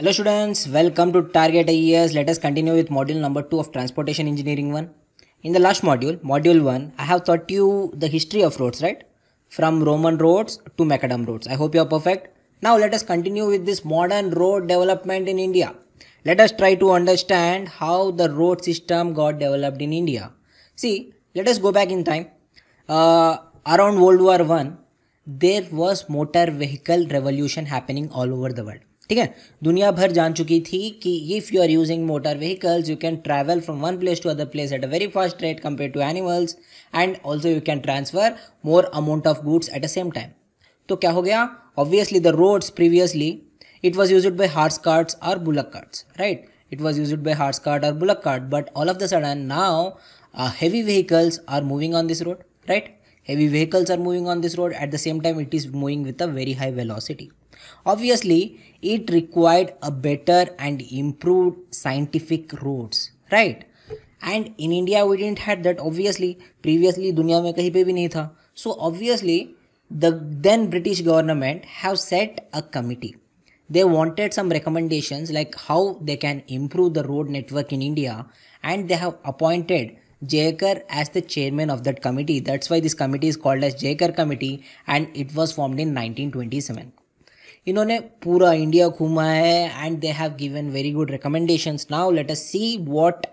Hello students, welcome to Target IAS. Let us continue with module number 2 of Transportation Engineering 1. In the last module, module 1, I have taught you the history of roads, right? From Roman roads to macadam roads. I hope you are perfect. Now let us continue with this modern road development in India. Let us try to understand how the road system got developed in India. See, let us go back in time. Uh, around World War 1, there was motor vehicle revolution happening all over the world ठीक है दुनिया भर जान चुकी थी कि if you are using motor vehicles you can travel from one place to other place at a very fast rate compare to animals and also you can transfer more amount of goods at a same time तो क्या हो गया obviously the roads previously it was use by horse carts और bullock carts right it was use by horse cart और bullock cart but all of the sudden now heavy vehicles are moving on this road right Heavy vehicles are moving on this road at the same time it is moving with a very high velocity. Obviously, it required a better and improved scientific roads, right? And in India we didn't had that obviously. Previously dunya में कहीं pe bhi nahi tha. So obviously the then British government have set a committee. They wanted some recommendations like how they can improve the road network in India and they have appointed Jayakar as the chairman of that committee. That's why this committee is called as Jayakar Committee and it was formed in 1927. इन्होंने पूरा India घूमा है and they have given very good recommendations now let us see what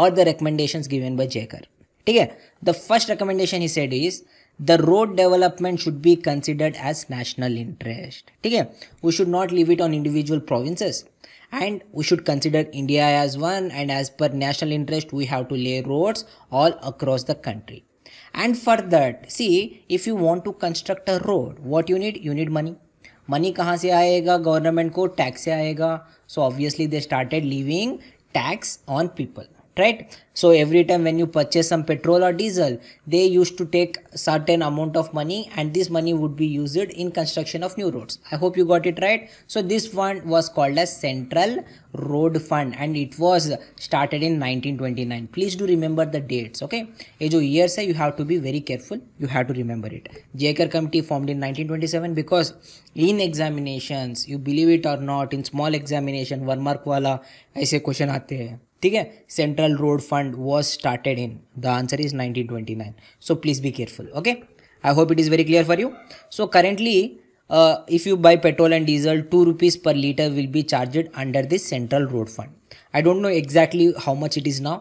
are the recommendations given by Jayakar ठीक है the first recommendation he said is the road development should be considered as national interest ठीक है we should not leave it on individual provinces and we should consider India as one and as per national interest we have to lay roads all across the country. And for that, see, if you want to construct a road, what you need? You need money. Money, कहाँ से आएगा Government को tax से आएगा So obviously they started levying tax on people right so every time when you purchase some petrol or diesel they used to take certain amount of money and this money would be used in construction of new roads i hope you got it right so this fund was called as central road fund and it was started in 1929 please do remember the dates okay Ajo years hai you have to be very careful you have to remember it jaker committee formed in 1927 because in examinations you believe it or not in small examination one mark wala aise question aate hai. ठीक है central road fund was started in the answer is 1929 so please be careful okay I hope it is very clear for you so currently if you buy petrol and diesel two rupees per litre will be charged under this central road fund I don't know exactly how much it is now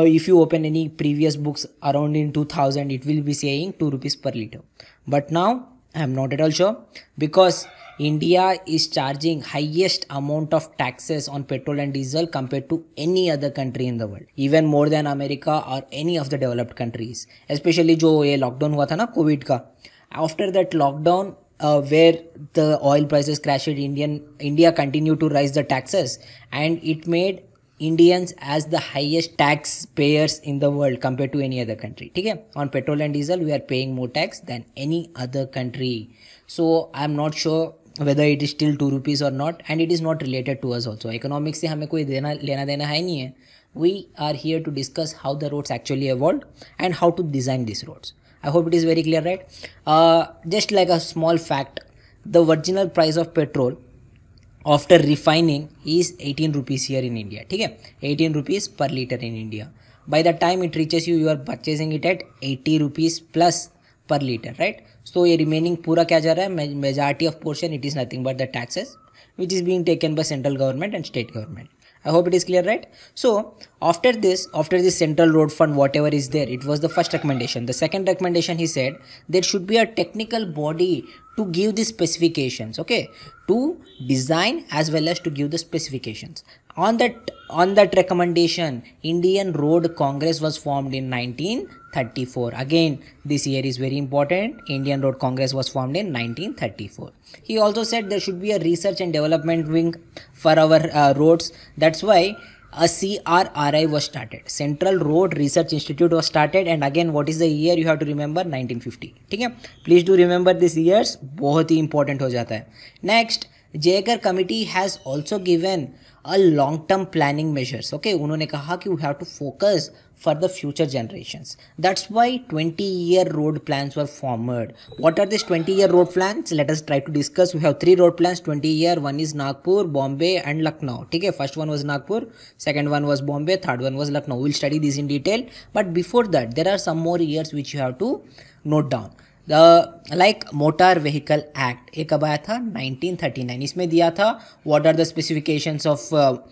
Uh, if you open any previous books around in 2000 it will be saying 2 rupees per liter but now i am not at all sure because India is charging highest amount of taxes on petrol and diesel compared to any other country in the world even more than America or any of the developed countries especially जो ये lockdown हुआ था ना covid का after that lockdown uh, where the oil prices crashed Indian India continued to raise the taxes and it made Indians as the highest tax payers in the world compared to any other country. Okay? On petrol and diesel, we are paying more tax than any other country. So I'm not sure whether it is still two rupees or not and it is not related to us also economics से हमें कोई देना लेना देना है we are here to discuss how the roads actually evolved and how to design these roads i hope it is very clear right uh, just like a small fact the original price of petrol after refining is eighteen rupees here in India. ठीक है eighteen rupees per litre in India by the time it you, you you are purchasing it at eighty rupees per litre right so ये remaining पूरा क्या जा रहा है majority of portion it is nothing but the taxes which is being taken by central government and state government i hope it is clear right so after this after this central road fund whatever is there it was the first recommendation the second recommendation he said there should be a technical body to give the specifications okay to design as well as to give the specifications On that, on that recommendation, Indian Road Congress was formed in 1934. Again, this year is very important. Indian Road Congress was formed in 1934. He also said there should be a research and development wing for our uh, roads. That's why a CRRI was started. Central Road Research Institute was started. And again, what is the year you have to remember? 1950. Okay, Please do remember these years. Very important हो जाता है. Next, Jayakar committee has also given a long term planning measures okay उन्होंने कहा कि we have to focus for the future generation that's why twenty year road plan were formed what are this twenty year road plan let us try to discuss we have three road plan twenty year one is Nagpur Bombay and Lucknow ठीक है first one was Nagpur second one was Bombay third one was Lucknow will study this in detail but before that there are some more years which you have to note down the like motor vehicle act ये कब आया था 1939 इसमें दिया था what are the specifications of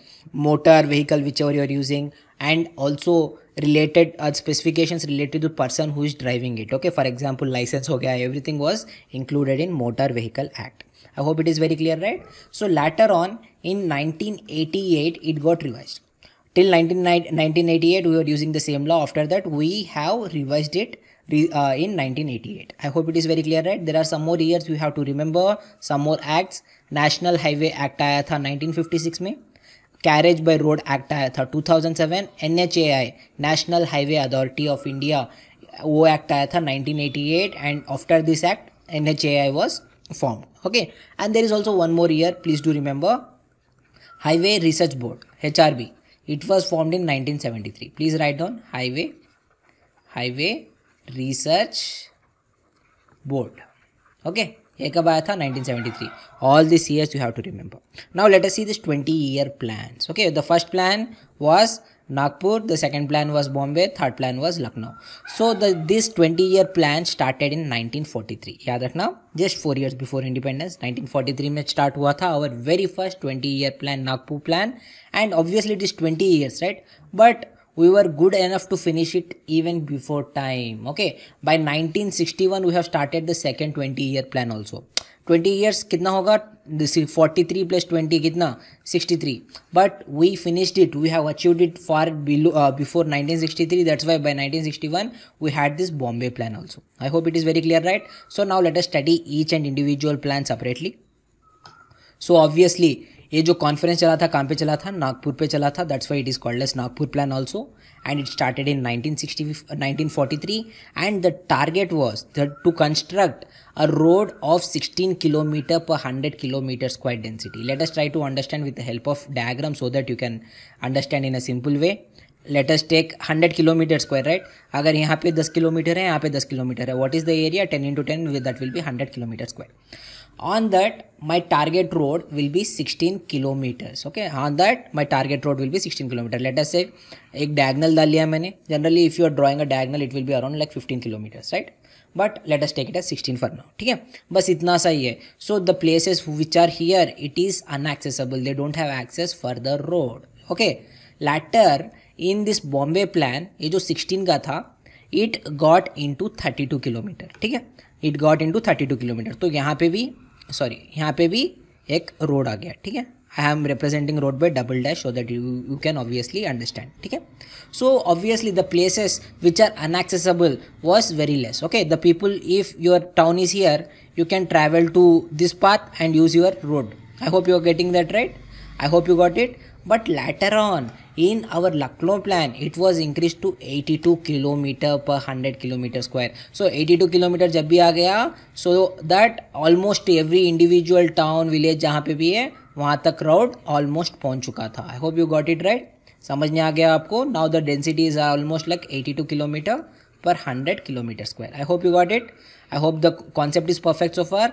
motor vehicle which ever you are using and also related specifications related to person who is driving it okay for example licence हो गया everything was included in motor vehicle act I hope it is very clear right so later on in nineteen eighty 1988 it got revised nineteen eighty eight we are using the same law after that we have revise it Uh, in 1988. I hope it is very clear, right? There are some more years we have to remember, some more acts. National Highway Act Ayatha 1956 mein. Carriage by Road Act Ayatha 2007. NHAI, National Highway Authority of India, O Act Ayatha 1988. And after this act, NHAI was formed. Okay. And there is also one more year, please do remember. Highway Research Board, HRB. It was formed in 1973. Please write down Highway, Highway research board okay ये कब आया था 1973 all this years you have to remember now let us see this 20 year plan okay the first plan was Nagpur the second plan was Bombay third plan was Lucknow so the this twenty year plan started in nineteen forty three याद रखना just four years before independence nineteen forty three में start हुआ था our very first twenty year plan Nagpur plan and obviously it is twenty years right but we were good enough to finish it even before time. Okay. By 1961, we have started the second 20 year plan also. 20 years, kidna hoga? This is 43 plus 20, kidna? 63. But we finished it. We have achieved it far below, uh, before 1963. That's why by 1961, we had this Bombay plan also. I hope it is very clear, right? So now let us study each and individual plan separately. So obviously, ये जो conference चला था कहाँ पे चला था नागपुर पे चला था that's why it is called as Nagpur plan also and it started in nineteen sixty nineteen forty three and the target was the to construct a road of sixteen kilometre per hundred kilometre square density let try to understand with the help of diagram so that you can understand in a simple way let us take hundred kilometre square right अगर यहाँ पे दस kilometre है यहाँ पे दस kilometre है what is the area ten into ten with that will भी hundred kilometre square on that my target road will be 16 kilometers okay on that my target road will be 16 kilometer let us say ek diagonal dal liya maine generally if you are drawing a diagonal it will be around like 15 kilometers right but let us take it as 16 for now theek hai bas itna sa hi hai so the places which are here it is inaccessible they don't have access for the road okay later in this bombay plan ye jo 16 ka tha it got into 32 kilometer theek hai it got in to thirty two kilometre तो यहाँ पे भी sorry यहाँ पे भी एक road आ गया ठीक है I am representing road by double dash so that you you can obviously understand ठीक है so obviously the places which are inaccessible was very less okay the people if your town is here you can travel to this path and use your road I hope you are getting that right I hope you got it But later on, in our Lucknow plan, it was increased to 82 km per 100 km square. So 82 km jab bhi aa gaya so that almost every individual town, village jahan pe bhi hai wahan tak road almost pahunch chuka tha i hope you got it right समझ में आ गया आपको now the density is almost like 82 kilometre per 100 kilometer square i hope you got it i hope the concept is perfect so far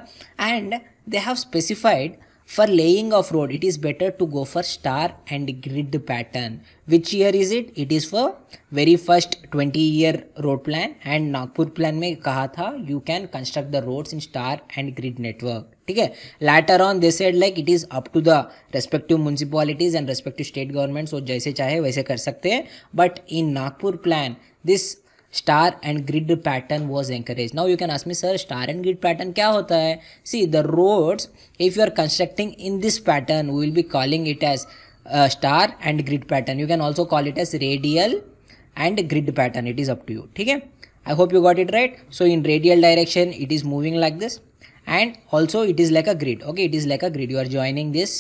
and they have specified For laying of road, it is better to go for star and grid pattern. Which year is it? It is for very first 20 year road plan and Nagpur plan में कहा था you can construct the roads in star and grid network ठीक है later on they said like it is up to the respective municipalities and respective state government so जैसे चाहे वैसे कर सकते हैं but in Nagpur plan this star and grid pattern was encourage now you can ask me sir star and grid pattern क्या होता है see the roads if you are constructing in this pattern we will be calling it as star and grid pattern you can also call it as radial and grid pattern it is up to you ठीक है I hope you got it right so in radial direction it is moving like this and also it is like a grid okay it is like a grid you are joining this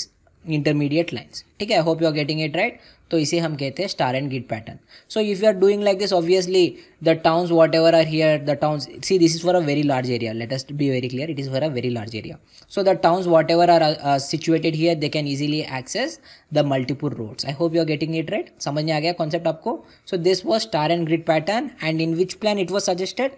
intermediate lines ठीक है I hope you are getting it right तो इसे हम कहते हैं star and grid pattern so if you are doing like this obviously the towns whatever are here the towns see this is for a very large area let us be very clear it is for a very large area so the towns whatever are situated here they can easily access the multiple roads I hope you are getting it right समझ में आ गया concept आपको so this was star and grid pattern and in which plan it was suggested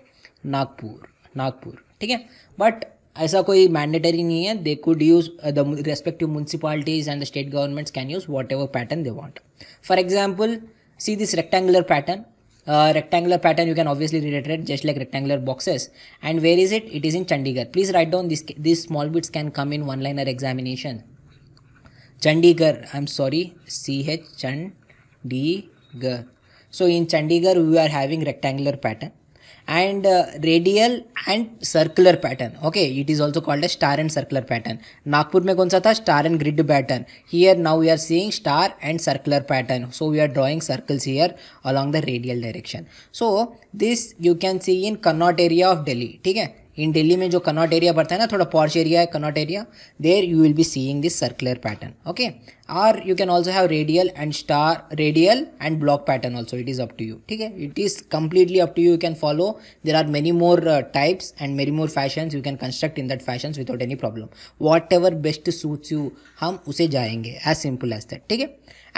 Nagpur Nagpur ठीक है but ऐसा कोई mandatory नहीं है they could use the respective municipalities and the state governments can use whatever pattern they want for example see this rectangular pattern rectangular pattern you can obviously related just like rectangular boxes and where is it it is in Chandigarh please write down this this small bits can come in one line or examination Chandigarh I am sorry C H Chand D go in Chandigarh we are having rectangular pattern and uh, radial and circular pattern okay it is also called a star and circular pattern nagpur mein kaun sa tha star and grid pattern here now we are seeing star and circular pattern so we are drawing circles here along the radial direction so this you can see in connaught area of delhi theek hai in Delhi में जो Connaught area पड़ता है ना थोड़ा posh area है Connaught area there you will be seeing this circular pattern okay or you can also have radial and star radial and block pattern also it is up to you okay it is completely up to you you can follow there are many more uh, types and many more fashions you can construct in that fashions without any problem whatever best suits you hum use jayenge as simple as that okay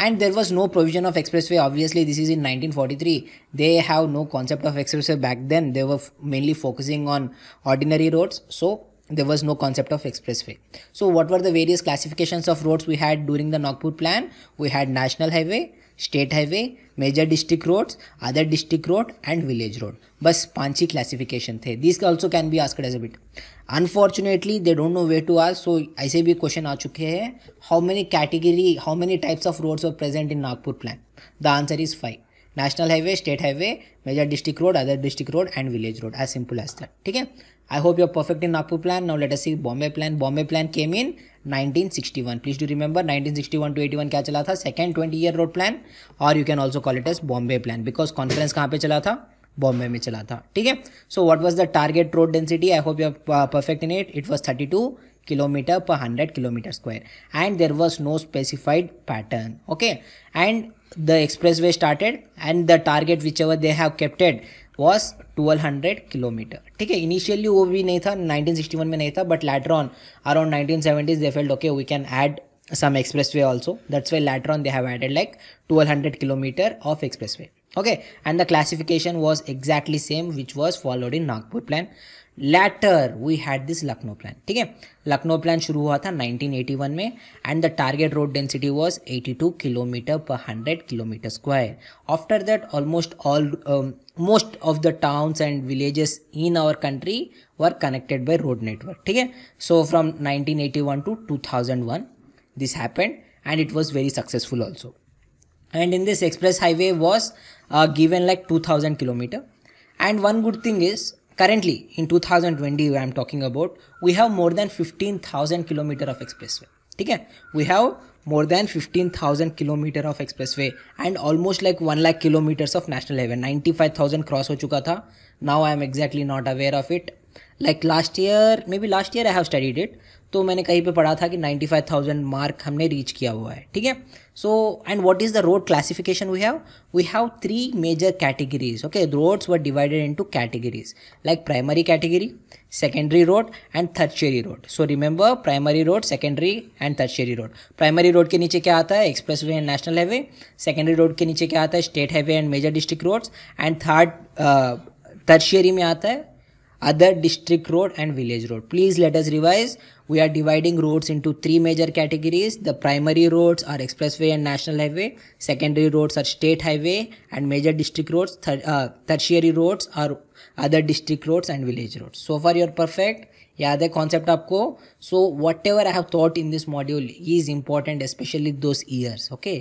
and there was no provision of expressway obviously this is in 1943 they have no concept of expressway back then they were mainly focusing on ordinary roads so there was no concept of expressway. So what were the various classifications of roads we had during the Nagpur plan? We had national highway, state highway major district roads other district road and village road बस पांच ही classification थे this also can be asked as a bit unfortunately they don't know way to are so ऐसे भी question आ चुके हैं how many category how many types of roads were present in Nagpur plan the answer is five national highway state highway major district road other district road and village road as simple as that ठीक है I hope you are perfect in Nagpur plan. Now let us see Bombay plan. Bombay plan came in 1961. Please do remember 1961 to 81 क्या चला था Second 20 year road plan or you can also call it as Bombay plan because conference कहाँ पे चला था बॉम्बे में चला था ठीक है so what was the target road density I hope you perfect in it it was 32 kilometre per hundred kilometre square and there was no specified pattern okay and the expressway started and the target whichever they have kept was hundred kilometre ठीक है initially वो भी नहीं था nineteen sixty one में नहीं था but later on around nineteen seventies they failed okay we can add some expressway also that's way later on they have added like twelve hundred kilometre of expressway okay and the classification was exactly same which was followed in Nagpur plan later we had this Lucknow plan ठीक है Lucknow plan शुरू हुआ था nineteen eighty one में and the target road density was eighty two kilometre per hundred kilometre square after that almost all most of the towns and villages in our country were connected by road network. So from 1981 to 2001, this happened and it was very successful also. And in this express highway was uh, given like 2000 kilometer. And one good thing is currently in 2020, I'm talking about, we have more than 15,000 kilometer of expressway. ठीक है we have then fifteen 15,000 kilometre of expressway and almost like one lakh kilometres of national highway 95,000 cross हो चुका था now I am exactly not aware of it like last year maybe last year I have studied it तो मैंने कहीं पे पढ़ा था कि 95,000 मार्क हमने रीच किया हुआ है ठीक है so and what is the road classification we have we have three major categories okay roads were divided into categories like primary category secondary road and tertiary road so remember primary road secondary and tertiary road primary road के नीचे क्या आता है expressway and national highway secondary road के नीचे क्या आता है state highway and major district roads and third tertiary में आता है other district road and village road please let us revise we are dividing roads into three major categories. The primary roads are expressway and national highway. Secondary roads are state highway and major district roads. Ter uh, tertiary roads are other district roads and village roads. So far you're perfect. याद है concept आपको so whatever i have taught in this module is important especially those years okay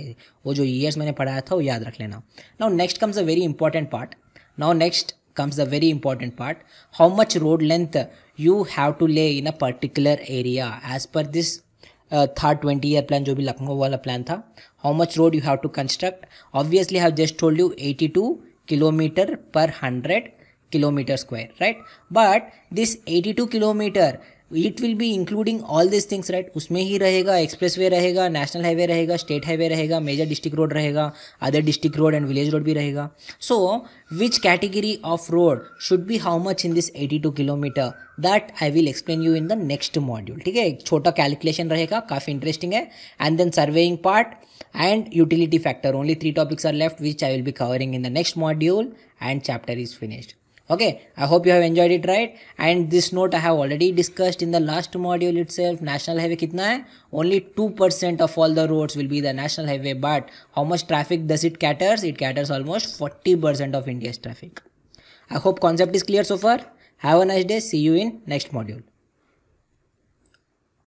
wo jo years maine padhaya tha wo yaad rakh lena now next comes a very important part now next comes the very important part how much road length you have to lay in a particular area as per this uh, third 20 year plan jo bhi lakhno wala plan how much road you have to construct obviously i have just told you 82 kilometer per 100 kilometer square right but this 82 kilometer it will be including all this things right उसमें ही रहेगा expressway रहेगा national highway रहेगा state highway रहेगा major district road रहेगा other district road and village road भी रहेगा so which category of road should be how much in this eighty two kilometre that I will explain you in the next module ठीक है एक छोटा calculation रहेगा काफ़ी interesting है and then surveying part and utility factor only three topics are left which I will be covering in the next module and chapter is finished okay i hope you have enjoyed it right and this note i have already discussed in the last module itself national highway kitna hai only 2% of all the roads will be the national highway but how much traffic does it caters it caters almost 40% of india's traffic i hope concept is clear so far have a nice day see you in next module